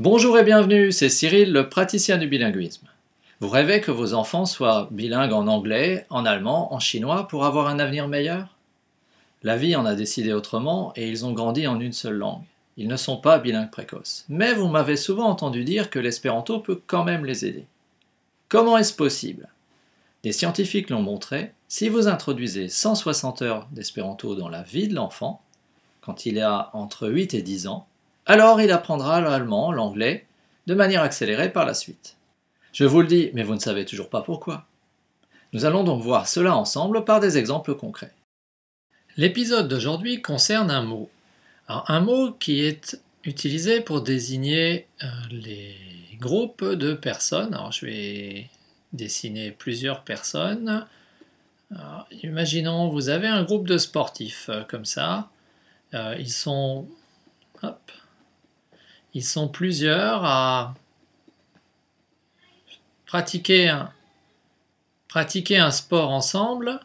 Bonjour et bienvenue, c'est Cyril, le praticien du bilinguisme. Vous rêvez que vos enfants soient bilingues en anglais, en allemand, en chinois pour avoir un avenir meilleur La vie en a décidé autrement et ils ont grandi en une seule langue. Ils ne sont pas bilingues précoces. Mais vous m'avez souvent entendu dire que l'espéranto peut quand même les aider. Comment est-ce possible Des scientifiques l'ont montré, si vous introduisez 160 heures d'espéranto dans la vie de l'enfant, quand il a entre 8 et 10 ans, alors il apprendra l'allemand, l'anglais, de manière accélérée par la suite. Je vous le dis, mais vous ne savez toujours pas pourquoi. Nous allons donc voir cela ensemble par des exemples concrets. L'épisode d'aujourd'hui concerne un mot. un mot qui est utilisé pour désigner euh, les groupes de personnes. Alors, je vais dessiner plusieurs personnes. imaginons, vous avez un groupe de sportifs euh, comme ça. Euh, ils sont hop, ils sont plusieurs à pratiquer un, pratiquer un sport ensemble.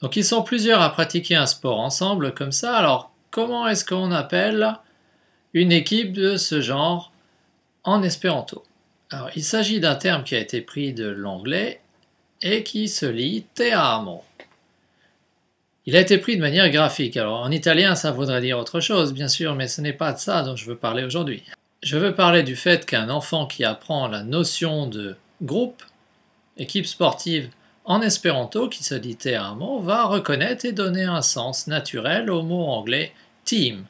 Donc ils sont plusieurs à pratiquer un sport ensemble comme ça. Alors comment est-ce qu'on appelle une équipe de ce genre en espéranto Alors il s'agit d'un terme qui a été pris de l'anglais et qui se lit te il a été pris de manière graphique. Alors en italien, ça voudrait dire autre chose, bien sûr, mais ce n'est pas de ça dont je veux parler aujourd'hui. Je veux parler du fait qu'un enfant qui apprend la notion de groupe, équipe sportive, en espéranto, qui se dit un mot, va reconnaître et donner un sens naturel au mot anglais team,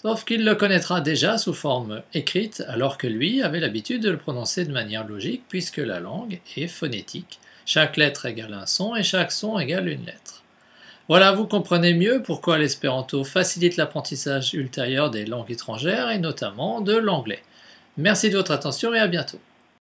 sauf qu'il le connaîtra déjà sous forme écrite alors que lui avait l'habitude de le prononcer de manière logique puisque la langue est phonétique. Chaque lettre égale un son et chaque son égale une lettre. Voilà, vous comprenez mieux pourquoi l'espéranto facilite l'apprentissage ultérieur des langues étrangères et notamment de l'anglais. Merci de votre attention et à bientôt.